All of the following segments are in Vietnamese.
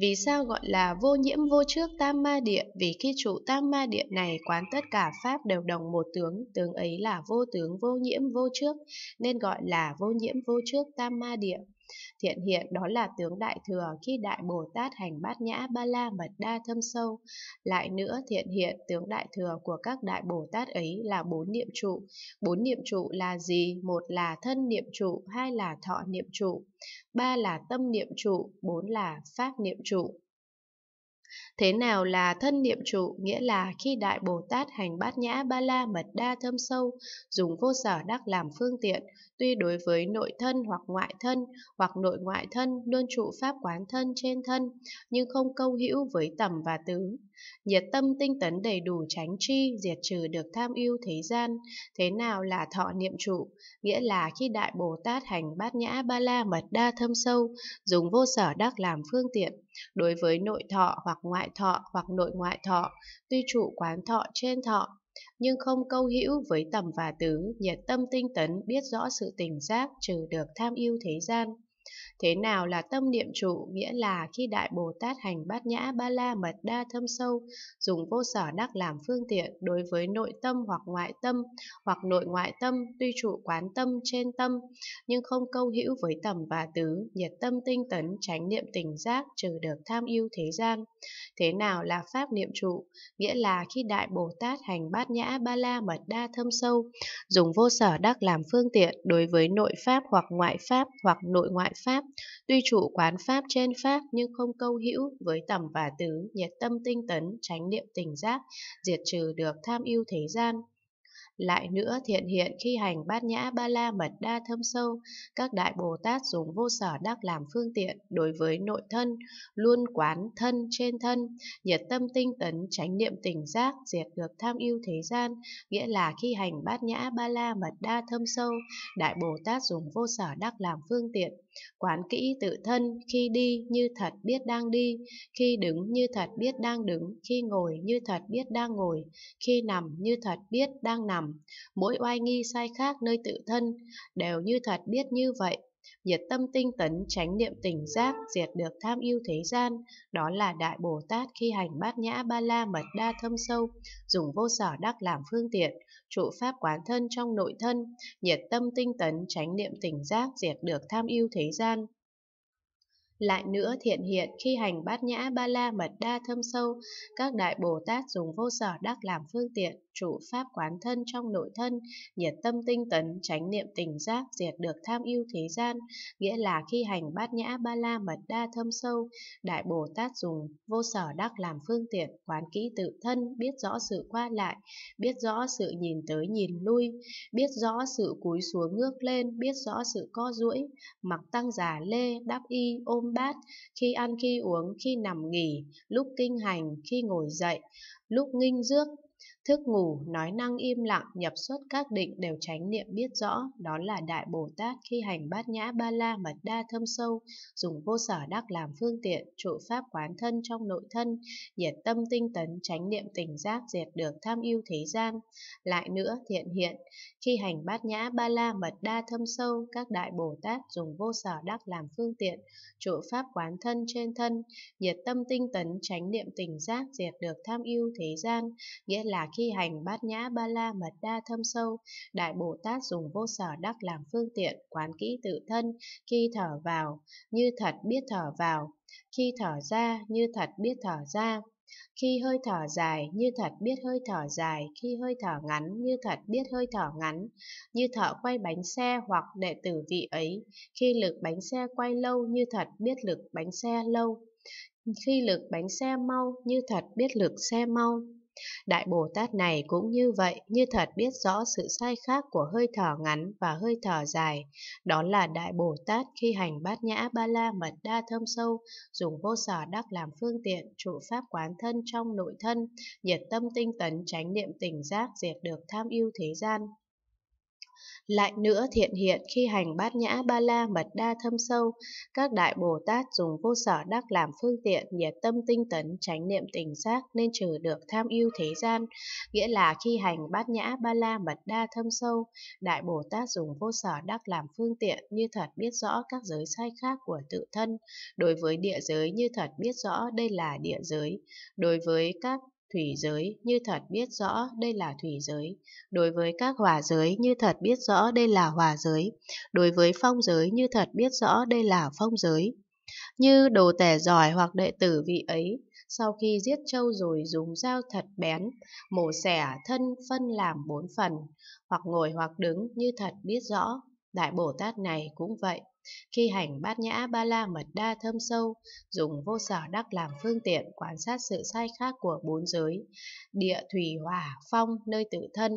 Vì sao gọi là vô nhiễm vô trước tam ma địa? Vì khi trụ tam ma địa này quán tất cả pháp đều đồng một tướng, tướng ấy là vô tướng vô nhiễm vô trước, nên gọi là vô nhiễm vô trước tam ma địa. Thiện hiện đó là tướng đại thừa khi đại Bồ Tát hành bát nhã ba la mật đa thâm sâu. Lại nữa thiện hiện tướng đại thừa của các đại Bồ Tát ấy là bốn niệm trụ. Bốn niệm trụ là gì? Một là thân niệm trụ, hai là thọ niệm trụ, ba là tâm niệm trụ, bốn là pháp niệm trụ. Thế nào là thân niệm trụ, nghĩa là khi Đại Bồ Tát hành bát nhã ba la mật đa thâm sâu, dùng vô sở đắc làm phương tiện, tuy đối với nội thân hoặc ngoại thân, hoặc nội ngoại thân luôn trụ pháp quán thân trên thân, nhưng không câu hữu với tầm và tứ Nhiệt tâm tinh tấn đầy đủ tránh chi diệt trừ được tham yêu thế gian. Thế nào là thọ niệm trụ? Nghĩa là khi Đại Bồ Tát hành bát nhã ba la mật đa thâm sâu, dùng vô sở đắc làm phương tiện, đối với nội thọ hoặc ngoại thọ hoặc nội ngoại thọ, tuy trụ quán thọ trên thọ, nhưng không câu hữu với tầm và tứ, nhiệt tâm tinh tấn biết rõ sự tỉnh giác trừ được tham yêu thế gian. Thế nào là tâm niệm trụ, nghĩa là khi Đại Bồ Tát hành bát nhã ba la mật đa thâm sâu, dùng vô sở đắc làm phương tiện đối với nội tâm hoặc ngoại tâm, hoặc nội ngoại tâm, tuy trụ quán tâm trên tâm, nhưng không câu hữu với tầm và tứ, nhiệt tâm tinh tấn, tránh niệm tình giác, trừ được tham yêu thế gian. Thế nào là pháp niệm trụ, nghĩa là khi Đại Bồ Tát hành bát nhã ba la mật đa thâm sâu, dùng vô sở đắc làm phương tiện đối với nội pháp hoặc ngoại pháp, hoặc nội ngoại Pháp, tuy chủ quán Pháp trên Pháp nhưng không câu hữu với tầm và tứ, nhiệt tâm tinh tấn, tránh niệm tình giác, diệt trừ được tham yêu thế gian. Lại nữa thiện hiện khi hành bát nhã ba la mật đa thâm sâu, các đại Bồ Tát dùng vô sở đắc làm phương tiện đối với nội thân, luôn quán thân trên thân, nhiệt tâm tinh tấn tránh niệm tình giác, diệt được tham yêu thế gian, nghĩa là khi hành bát nhã ba la mật đa thâm sâu, đại Bồ Tát dùng vô sở đắc làm phương tiện quán kỹ tự thân khi đi như thật biết đang đi khi đứng như thật biết đang đứng khi ngồi như thật biết đang ngồi khi nằm như thật biết đang nằm mỗi oai nghi sai khác nơi tự thân đều như thật biết như vậy nhiệt tâm tinh tấn tránh niệm tình giác diệt được tham yêu thế gian đó là đại bồ tát khi hành bát nhã ba la mật đa thâm sâu dùng vô sở đắc làm phương tiện trụ pháp quán thân trong nội thân nhiệt tâm tinh tấn tránh niệm tình giác diệt được tham yêu thế gian lại nữa thiện hiện khi hành bát nhã ba la mật đa thâm sâu, các đại Bồ Tát dùng vô sở đắc làm phương tiện, trụ pháp quán thân trong nội thân, nhiệt tâm tinh tấn, tránh niệm tình giác, diệt được tham yêu thế gian, nghĩa là khi hành bát nhã ba la mật đa thâm sâu, Đại Bồ Tát dùng vô sở đắc làm phương tiện, quán kỹ tự thân, biết rõ sự qua lại, biết rõ sự nhìn tới nhìn lui, biết rõ sự cúi xuống ngước lên, biết rõ sự co duỗi, mặc tăng giả lê, đắp y, ôm bát, khi ăn khi uống, khi nằm nghỉ, lúc kinh hành, khi ngồi dậy, lúc nghinh dước Thức ngủ, nói năng im lặng, nhập xuất các định đều tránh niệm biết rõ, đó là Đại Bồ Tát khi hành bát nhã ba la mật đa thâm sâu, dùng vô sở đắc làm phương tiện, trụ pháp quán thân trong nội thân, nhiệt tâm tinh tấn, tránh niệm tình giác diệt được tham yêu thế gian. Lại nữa, thiện hiện, khi hành bát nhã ba la mật đa thâm sâu, các Đại Bồ Tát dùng vô sở đắc làm phương tiện, trụ pháp quán thân trên thân, nhiệt tâm tinh tấn, tránh niệm tình giác diệt được tham yêu thế gian, nghĩa là khi hành bát nhã ba la mật đa thâm sâu, Đại Bồ Tát dùng vô sở đắc làm phương tiện, quán kỹ tự thân, khi thở vào, như thật biết thở vào, khi thở ra, như thật biết thở ra. Khi hơi thở dài, như thật biết hơi thở dài, khi hơi thở ngắn, như thật biết hơi thở ngắn, như thợ quay bánh xe hoặc đệ tử vị ấy, khi lực bánh xe quay lâu, như thật biết lực bánh xe lâu, khi lực bánh xe mau, như thật biết lực xe mau. Đại Bồ Tát này cũng như vậy, như thật biết rõ sự sai khác của hơi thở ngắn và hơi thở dài. Đó là Đại Bồ Tát khi hành bát nhã ba la mật đa thâm sâu, dùng vô sở đắc làm phương tiện, trụ pháp quán thân trong nội thân, nhiệt tâm tinh tấn tránh niệm tỉnh giác diệt được tham yêu thế gian. Lại nữa thiện hiện khi hành bát nhã ba la mật đa thâm sâu, các đại Bồ Tát dùng vô sở đắc làm phương tiện, nhiệt tâm tinh tấn, tránh niệm tình giác nên trừ được tham yêu thế gian. Nghĩa là khi hành bát nhã ba la mật đa thâm sâu, đại Bồ Tát dùng vô sở đắc làm phương tiện như thật biết rõ các giới sai khác của tự thân, đối với địa giới như thật biết rõ đây là địa giới, đối với các Thủy giới như thật biết rõ đây là thủy giới. Đối với các hòa giới như thật biết rõ đây là hòa giới. Đối với phong giới như thật biết rõ đây là phong giới. Như đồ tẻ giỏi hoặc đệ tử vị ấy, sau khi giết trâu rồi dùng dao thật bén, mổ xẻ thân phân làm bốn phần, hoặc ngồi hoặc đứng như thật biết rõ. Đại Bồ Tát này cũng vậy. Khi hành bát nhã ba la mật đa thâm sâu, dùng vô sở đắc làm phương tiện quan sát sự sai khác của bốn giới, địa thủy hỏa phong nơi tự thân.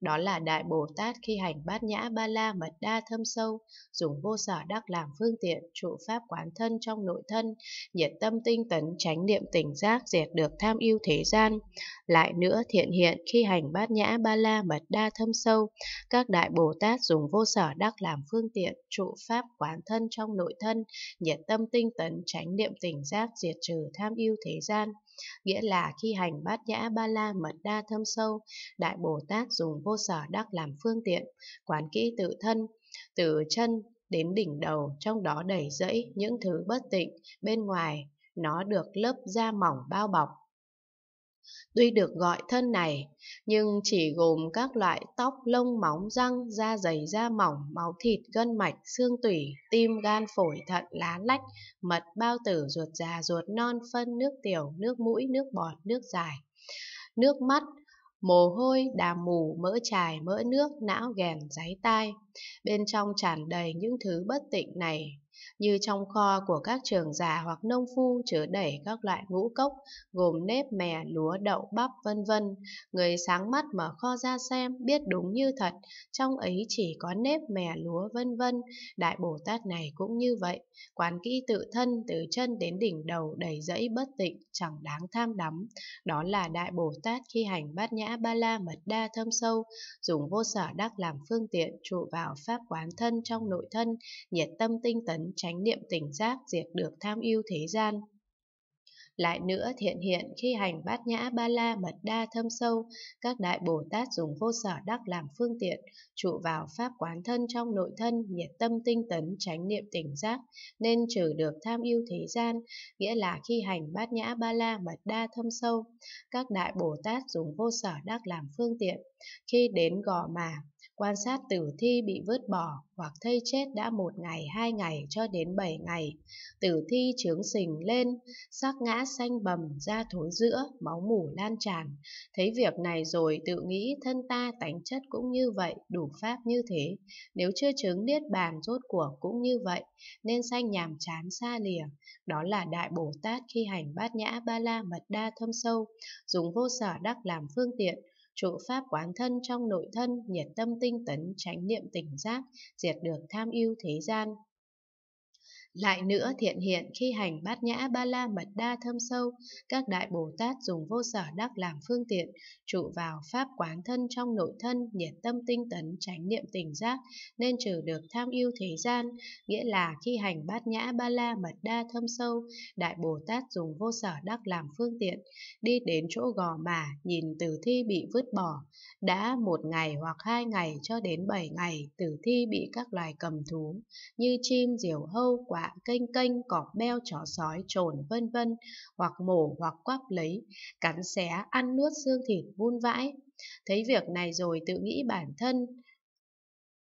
Đó là Đại Bồ Tát khi hành bát nhã ba la mật đa thâm sâu, dùng vô sở đắc làm phương tiện trụ pháp quán thân trong nội thân, nhiệt tâm tinh tấn tránh niệm tỉnh giác diệt được tham yêu thế gian. Lại nữa thiện hiện khi hành bát nhã ba la mật đa thâm sâu, các Đại Bồ Tát dùng vô sở đắc làm phương tiện trụ pháp quán quán thân trong nội thân, nhiệt tâm tinh tấn, tránh niệm tỉnh giác, diệt trừ tham yêu thế gian. Nghĩa là khi hành bát nhã ba la mật đa thâm sâu, Đại Bồ Tát dùng vô sở đắc làm phương tiện, quán kỹ tự thân, từ chân đến đỉnh đầu, trong đó đẩy rẫy những thứ bất tịnh, bên ngoài nó được lớp da mỏng bao bọc, Tuy được gọi thân này, nhưng chỉ gồm các loại tóc, lông, móng, răng, da dày, da mỏng, máu thịt, gân mạch, xương tủy, tim, gan, phổi, thận, lá lách, mật, bao tử, ruột già, ruột non, phân, nước tiểu, nước mũi, nước bọt, nước dài, nước mắt, mồ hôi, đàm mù, mỡ trài, mỡ nước, não ghèn, giấy tai. Bên trong tràn đầy những thứ bất tịnh này, như trong kho của các trường già hoặc nông phu chứa đẩy các loại ngũ cốc gồm nếp, mè, lúa, đậu, bắp, vân vân. Người sáng mắt mở kho ra xem biết đúng như thật, trong ấy chỉ có nếp, mè, lúa, vân vân. Đại Bồ Tát này cũng như vậy, quán kỹ tự thân từ chân đến đỉnh đầu đầy dẫy bất tịnh, chẳng đáng tham đắm. Đó là Đại Bồ Tát khi hành bát nhã ba la mật đa thâm sâu, dùng vô sở đắc làm phương tiện trụ vào pháp quán thân trong nội thân, nhiệt tâm tinh tấn trấn tránh niệm tỉnh giác diệt được tham yêu thế gian. Lại nữa thiện hiện khi hành bát nhã ba la mật đa thâm sâu, các đại Bồ Tát dùng vô sở đắc làm phương tiện, trụ vào pháp quán thân trong nội thân, nhiệt tâm tinh tấn, tránh niệm tỉnh giác, nên trừ được tham yêu thế gian, nghĩa là khi hành bát nhã ba la mật đa thâm sâu, các đại Bồ Tát dùng vô sở đắc làm phương tiện, khi đến gò mà quan sát tử thi bị vứt bỏ hoặc thây chết đã một ngày, hai ngày cho đến bảy ngày. Tử thi trướng sình lên, sắc ngã xanh bầm, da thối giữa, máu mủ lan tràn. Thấy việc này rồi tự nghĩ thân ta tánh chất cũng như vậy, đủ pháp như thế. Nếu chưa chứng niết bàn rốt cuộc cũng như vậy, nên sanh nhàm chán xa lìa. Đó là Đại Bồ Tát khi hành bát nhã ba la mật đa thâm sâu, dùng vô sở đắc làm phương tiện, trụ pháp quán thân trong nội thân, nhiệt tâm tinh tấn, tránh niệm tỉnh giác, diệt được tham yêu thế gian. Lại nữa thiện hiện khi hành bát nhã ba la mật đa thâm sâu, các đại Bồ Tát dùng vô sở đắc làm phương tiện, trụ vào pháp quán thân trong nội thân, nhiệt tâm tinh tấn, tránh niệm tình giác, nên trừ được tham yêu thế gian, nghĩa là khi hành bát nhã ba la mật đa thâm sâu, đại Bồ Tát dùng vô sở đắc làm phương tiện, đi đến chỗ gò mả, nhìn tử thi bị vứt bỏ, đã một ngày hoặc hai ngày cho đến bảy ngày, tử thi bị các loài cầm thú, như chim, diều hâu, quá hạ kênh kênh cọp beo chó sói trồn vân vân hoặc mổ hoặc quắp lấy cắn xé ăn nuốt xương thịt vun vãi thấy việc này rồi tự nghĩ bản thân